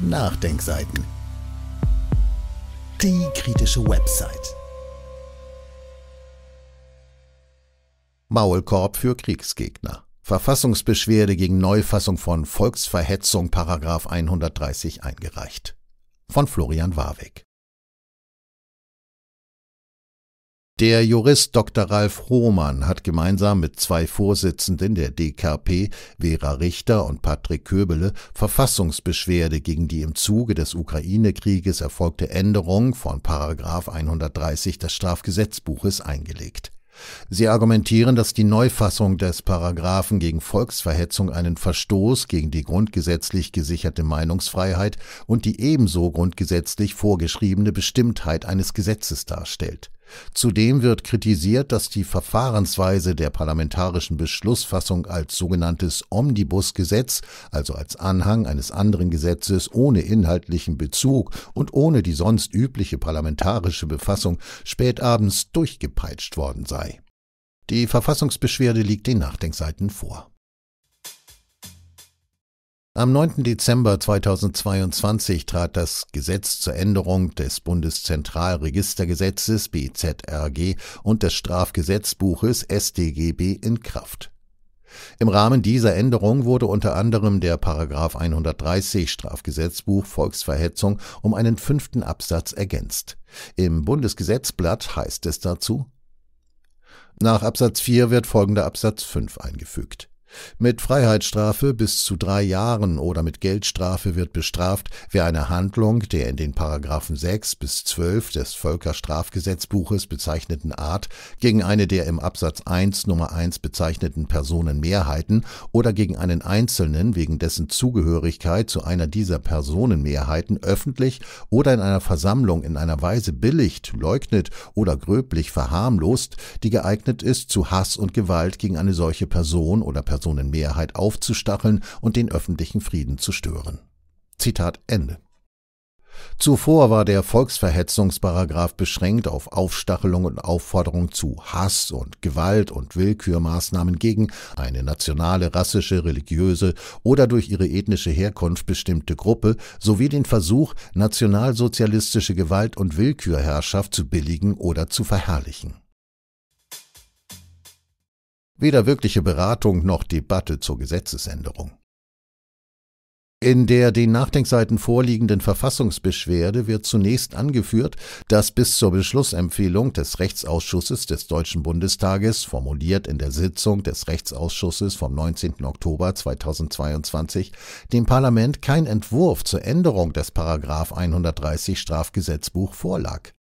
Nachdenkseiten. Die kritische Website. Maulkorb für Kriegsgegner. Verfassungsbeschwerde gegen Neufassung von Volksverhetzung Paragraf 130 eingereicht. Von Florian Warwick. Der Jurist Dr. Ralf Hohmann hat gemeinsam mit zwei Vorsitzenden der DKP, Vera Richter und Patrick Köbele, Verfassungsbeschwerde gegen die im Zuge des Ukraine-Krieges erfolgte Änderung von Paragraf 130 des Strafgesetzbuches eingelegt. Sie argumentieren, dass die Neufassung des Paragraphen gegen Volksverhetzung einen Verstoß gegen die grundgesetzlich gesicherte Meinungsfreiheit und die ebenso grundgesetzlich vorgeschriebene Bestimmtheit eines Gesetzes darstellt. Zudem wird kritisiert, dass die Verfahrensweise der parlamentarischen Beschlussfassung als sogenanntes Omnibusgesetz, also als Anhang eines anderen Gesetzes ohne inhaltlichen Bezug und ohne die sonst übliche parlamentarische Befassung, spätabends durchgepeitscht worden sei. Die Verfassungsbeschwerde liegt den Nachdenkseiten vor. Am 9. Dezember 2022 trat das Gesetz zur Änderung des Bundeszentralregistergesetzes BZRG und des Strafgesetzbuches StGB in Kraft. Im Rahmen dieser Änderung wurde unter anderem der Paragraph 130 Strafgesetzbuch Volksverhetzung um einen fünften Absatz ergänzt. Im Bundesgesetzblatt heißt es dazu nach Absatz 4 wird folgender Absatz 5 eingefügt. Mit Freiheitsstrafe bis zu drei Jahren oder mit Geldstrafe wird bestraft, wer eine Handlung der in den Paragraphen 6 bis 12 des Völkerstrafgesetzbuches bezeichneten Art gegen eine der im Absatz 1 Nummer 1 bezeichneten Personenmehrheiten oder gegen einen Einzelnen wegen dessen Zugehörigkeit zu einer dieser Personenmehrheiten öffentlich oder in einer Versammlung in einer Weise billigt, leugnet oder gröblich verharmlost, die geeignet ist zu Hass und Gewalt gegen eine solche Person oder Person Personenmehrheit aufzustacheln und den öffentlichen Frieden zu stören. Zitat Ende. Zuvor war der Volksverhetzungsparagraf beschränkt auf Aufstachelung und Aufforderung zu Hass und Gewalt und Willkürmaßnahmen gegen eine nationale, rassische, religiöse oder durch ihre ethnische Herkunft bestimmte Gruppe sowie den Versuch, nationalsozialistische Gewalt und Willkürherrschaft zu billigen oder zu verherrlichen. Weder wirkliche Beratung noch Debatte zur Gesetzesänderung. In der den Nachdenkseiten vorliegenden Verfassungsbeschwerde wird zunächst angeführt, dass bis zur Beschlussempfehlung des Rechtsausschusses des Deutschen Bundestages, formuliert in der Sitzung des Rechtsausschusses vom 19. Oktober 2022, dem Parlament kein Entwurf zur Änderung des Paragraf 130 Strafgesetzbuch vorlag.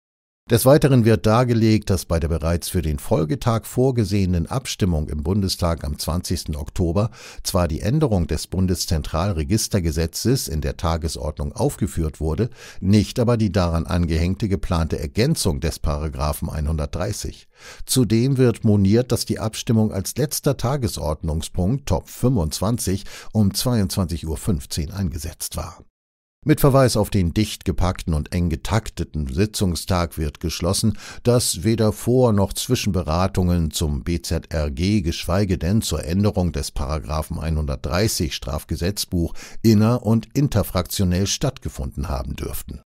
Des Weiteren wird dargelegt, dass bei der bereits für den Folgetag vorgesehenen Abstimmung im Bundestag am 20. Oktober zwar die Änderung des Bundeszentralregistergesetzes in der Tagesordnung aufgeführt wurde, nicht aber die daran angehängte geplante Ergänzung des Paragraphen 130. Zudem wird moniert, dass die Abstimmung als letzter Tagesordnungspunkt Top 25 um 22.15 Uhr eingesetzt war. Mit Verweis auf den dicht gepackten und eng getakteten Sitzungstag wird geschlossen, dass weder Vor- noch Zwischenberatungen zum BZRG, geschweige denn zur Änderung des Paragraphen 130 Strafgesetzbuch inner- und interfraktionell stattgefunden haben dürften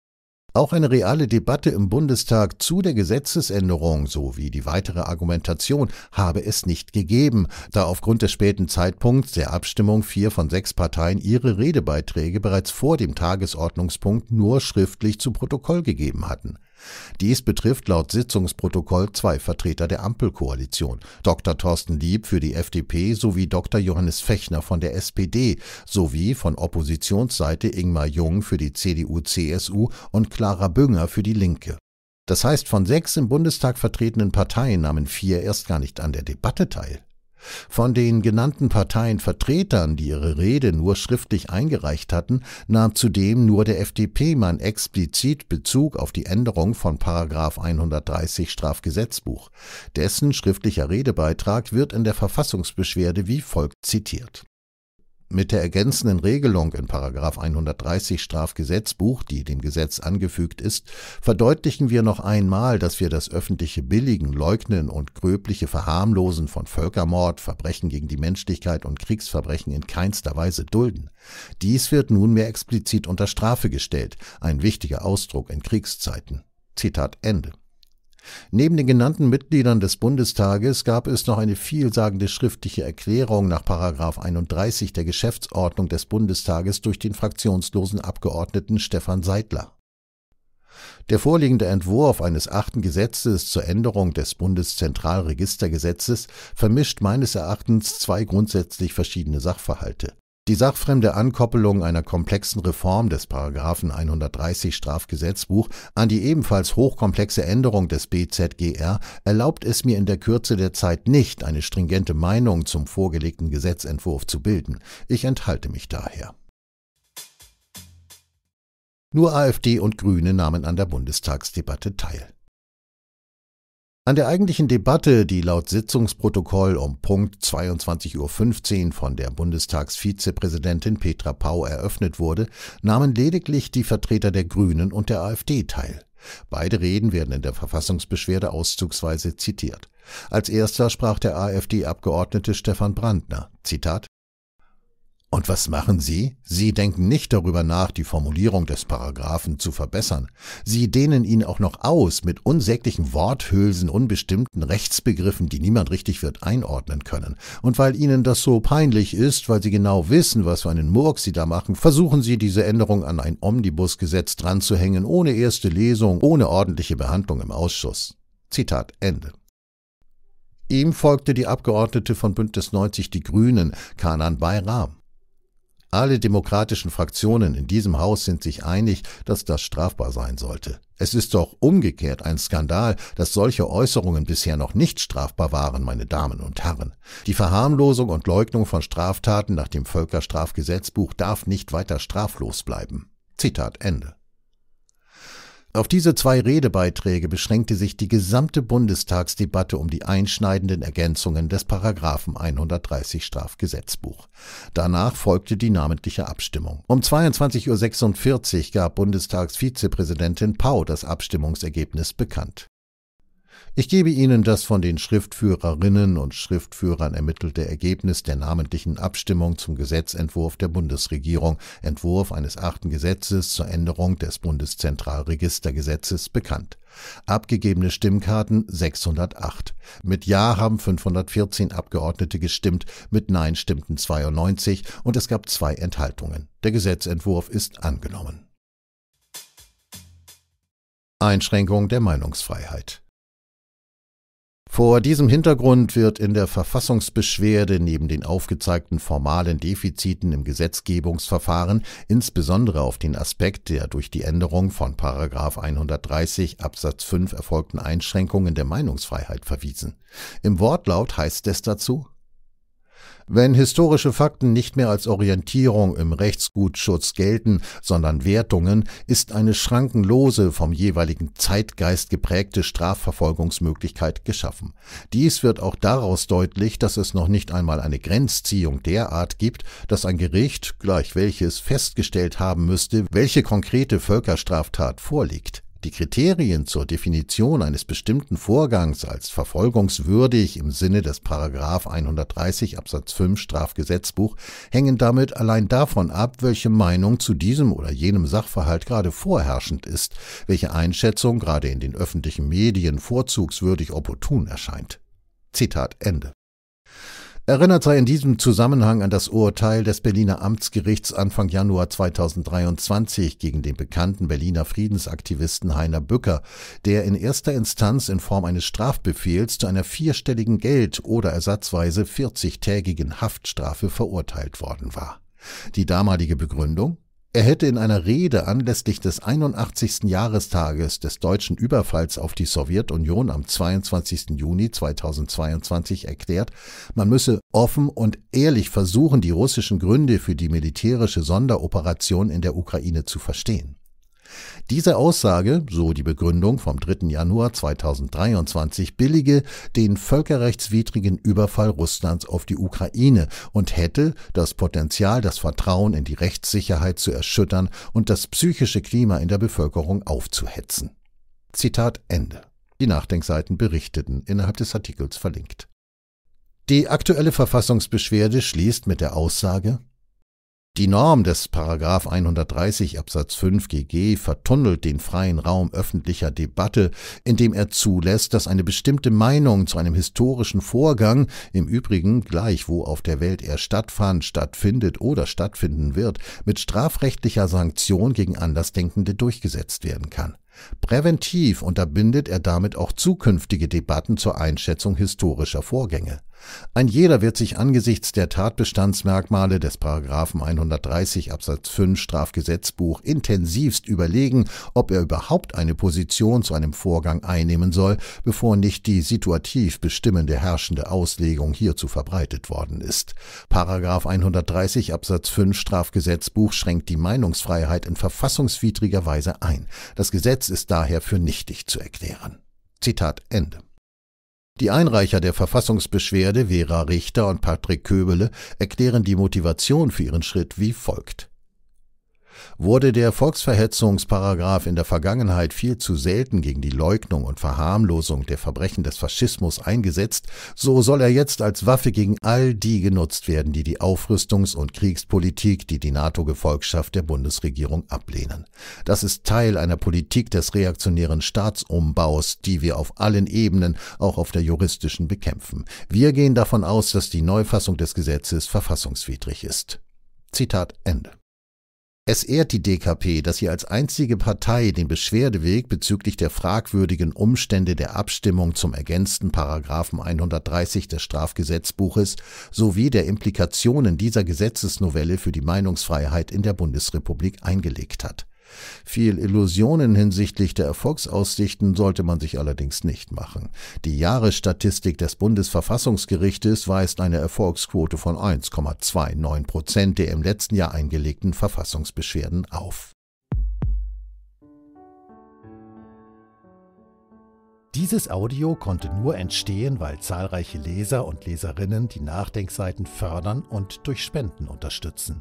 auch eine reale Debatte im Bundestag zu der Gesetzesänderung sowie die weitere Argumentation habe es nicht gegeben, da aufgrund des späten Zeitpunkts der Abstimmung vier von sechs Parteien ihre Redebeiträge bereits vor dem Tagesordnungspunkt nur schriftlich zu Protokoll gegeben hatten. Dies betrifft laut Sitzungsprotokoll zwei Vertreter der Ampelkoalition, Dr. Thorsten Lieb für die FDP sowie Dr. Johannes Fechner von der SPD sowie von Oppositionsseite Ingmar Jung für die CDU-CSU und Clara Bünger für die Linke. Das heißt, von sechs im Bundestag vertretenen Parteien nahmen vier erst gar nicht an der Debatte teil. Von den genannten Parteien Vertretern, die ihre Rede nur schriftlich eingereicht hatten, nahm zudem nur der FDP-Mann explizit Bezug auf die Änderung von 130 Strafgesetzbuch. Dessen schriftlicher Redebeitrag wird in der Verfassungsbeschwerde wie folgt zitiert mit der ergänzenden Regelung in 130 Strafgesetzbuch, die dem Gesetz angefügt ist, verdeutlichen wir noch einmal, dass wir das öffentliche Billigen, Leugnen und gröbliche Verharmlosen von Völkermord, Verbrechen gegen die Menschlichkeit und Kriegsverbrechen in keinster Weise dulden. Dies wird nunmehr explizit unter Strafe gestellt, ein wichtiger Ausdruck in Kriegszeiten. Zitat Ende. Neben den genannten Mitgliedern des Bundestages gab es noch eine vielsagende schriftliche Erklärung nach 31 der Geschäftsordnung des Bundestages durch den fraktionslosen Abgeordneten Stefan Seidler. Der vorliegende Entwurf eines achten Gesetzes zur Änderung des Bundeszentralregistergesetzes vermischt meines Erachtens zwei grundsätzlich verschiedene Sachverhalte die sachfremde Ankoppelung einer komplexen Reform des Paragraphen 130 Strafgesetzbuch an die ebenfalls hochkomplexe Änderung des BZGR erlaubt es mir in der Kürze der Zeit nicht, eine stringente Meinung zum vorgelegten Gesetzentwurf zu bilden. Ich enthalte mich daher. Nur AfD und Grüne nahmen an der Bundestagsdebatte teil. An der eigentlichen Debatte, die laut Sitzungsprotokoll um Punkt 22.15 Uhr von der Bundestagsvizepräsidentin Petra Pau eröffnet wurde, nahmen lediglich die Vertreter der Grünen und der AfD teil. Beide Reden werden in der Verfassungsbeschwerde auszugsweise zitiert. Als erster sprach der AfD-Abgeordnete Stefan Brandner. Zitat und was machen Sie? Sie denken nicht darüber nach, die Formulierung des Paragraphen zu verbessern. Sie dehnen ihn auch noch aus mit unsäglichen Worthülsen, unbestimmten Rechtsbegriffen, die niemand richtig wird einordnen können. Und weil Ihnen das so peinlich ist, weil Sie genau wissen, was für einen Murks Sie da machen, versuchen Sie, diese Änderung an ein Omnibusgesetz dranzuhängen, ohne erste Lesung, ohne ordentliche Behandlung im Ausschuss. Zitat Ende. Ihm folgte die Abgeordnete von Bündnis 90 Die Grünen, Kanan Bayram. Alle demokratischen Fraktionen in diesem Haus sind sich einig, dass das strafbar sein sollte. Es ist doch umgekehrt ein Skandal, dass solche Äußerungen bisher noch nicht strafbar waren, meine Damen und Herren. Die Verharmlosung und Leugnung von Straftaten nach dem Völkerstrafgesetzbuch darf nicht weiter straflos bleiben. Zitat Ende. Auf diese zwei Redebeiträge beschränkte sich die gesamte Bundestagsdebatte um die einschneidenden Ergänzungen des Paragraphen 130 Strafgesetzbuch. Danach folgte die namentliche Abstimmung. Um 22.46 Uhr gab Bundestagsvizepräsidentin Pau das Abstimmungsergebnis bekannt. Ich gebe Ihnen das von den Schriftführerinnen und Schriftführern ermittelte Ergebnis der namentlichen Abstimmung zum Gesetzentwurf der Bundesregierung, Entwurf eines achten Gesetzes zur Änderung des Bundeszentralregistergesetzes bekannt. Abgegebene Stimmkarten 608. Mit Ja haben 514 Abgeordnete gestimmt, mit Nein stimmten 92 und es gab zwei Enthaltungen. Der Gesetzentwurf ist angenommen. Einschränkung der Meinungsfreiheit. Vor diesem Hintergrund wird in der Verfassungsbeschwerde neben den aufgezeigten formalen Defiziten im Gesetzgebungsverfahren insbesondere auf den Aspekt der durch die Änderung von 130 Absatz 5 erfolgten Einschränkungen der Meinungsfreiheit verwiesen. Im Wortlaut heißt es dazu wenn historische Fakten nicht mehr als Orientierung im Rechtsgutschutz gelten, sondern Wertungen, ist eine schrankenlose, vom jeweiligen Zeitgeist geprägte Strafverfolgungsmöglichkeit geschaffen. Dies wird auch daraus deutlich, dass es noch nicht einmal eine Grenzziehung derart gibt, dass ein Gericht, gleich welches, festgestellt haben müsste, welche konkrete Völkerstraftat vorliegt. Die Kriterien zur Definition eines bestimmten Vorgangs als verfolgungswürdig im Sinne des Paragraf 130 Absatz 5 Strafgesetzbuch hängen damit allein davon ab, welche Meinung zu diesem oder jenem Sachverhalt gerade vorherrschend ist, welche Einschätzung gerade in den öffentlichen Medien vorzugswürdig opportun erscheint. Zitat Ende erinnert sei in diesem Zusammenhang an das Urteil des Berliner Amtsgerichts Anfang Januar 2023 gegen den bekannten Berliner Friedensaktivisten Heiner Bücker, der in erster Instanz in Form eines Strafbefehls zu einer vierstelligen Geld- oder ersatzweise 40-tägigen Haftstrafe verurteilt worden war. Die damalige Begründung? Er hätte in einer Rede anlässlich des 81. Jahrestages des deutschen Überfalls auf die Sowjetunion am 22. Juni 2022 erklärt, man müsse offen und ehrlich versuchen, die russischen Gründe für die militärische Sonderoperation in der Ukraine zu verstehen. Diese Aussage, so die Begründung vom 3. Januar 2023, billige den völkerrechtswidrigen Überfall Russlands auf die Ukraine und hätte das Potenzial, das Vertrauen in die Rechtssicherheit zu erschüttern und das psychische Klima in der Bevölkerung aufzuhetzen. Zitat Ende. Die Nachdenkseiten berichteten, innerhalb des Artikels verlinkt. Die aktuelle Verfassungsbeschwerde schließt mit der Aussage, die Norm des Paragraph 130 Absatz 5 GG vertunnelt den freien Raum öffentlicher Debatte, indem er zulässt, dass eine bestimmte Meinung zu einem historischen Vorgang, im Übrigen gleich wo auf der Welt er stattfand, stattfindet oder stattfinden wird, mit strafrechtlicher Sanktion gegen Andersdenkende durchgesetzt werden kann. Präventiv unterbindet er damit auch zukünftige Debatten zur Einschätzung historischer Vorgänge. Ein jeder wird sich angesichts der Tatbestandsmerkmale des Paragraphen 130 Absatz 5 Strafgesetzbuch intensivst überlegen, ob er überhaupt eine Position zu einem Vorgang einnehmen soll, bevor nicht die situativ bestimmende herrschende Auslegung hierzu verbreitet worden ist. Paragraph 130 Absatz 5 Strafgesetzbuch schränkt die Meinungsfreiheit in verfassungswidriger Weise ein. Das Gesetz ist daher für nichtig zu erklären. Zitat Ende. Die Einreicher der Verfassungsbeschwerde Vera Richter und Patrick Köbele erklären die Motivation für ihren Schritt wie folgt. Wurde der Volksverhetzungsparagraf in der Vergangenheit viel zu selten gegen die Leugnung und Verharmlosung der Verbrechen des Faschismus eingesetzt, so soll er jetzt als Waffe gegen all die genutzt werden, die die Aufrüstungs- und Kriegspolitik, die die NATO-Gefolgschaft der Bundesregierung ablehnen. Das ist Teil einer Politik des reaktionären Staatsumbaus, die wir auf allen Ebenen, auch auf der juristischen, bekämpfen. Wir gehen davon aus, dass die Neufassung des Gesetzes verfassungswidrig ist. Zitat Ende. Es ehrt die DKP, dass sie als einzige Partei den Beschwerdeweg bezüglich der fragwürdigen Umstände der Abstimmung zum ergänzten Paragraphen 130 des Strafgesetzbuches sowie der Implikationen dieser Gesetzesnovelle für die Meinungsfreiheit in der Bundesrepublik eingelegt hat viel Illusionen hinsichtlich der Erfolgsaussichten sollte man sich allerdings nicht machen. Die Jahresstatistik des Bundesverfassungsgerichtes weist eine Erfolgsquote von 1,29 Prozent der im letzten Jahr eingelegten Verfassungsbeschwerden auf. Dieses Audio konnte nur entstehen, weil zahlreiche Leser und Leserinnen die Nachdenkseiten fördern und durch Spenden unterstützen.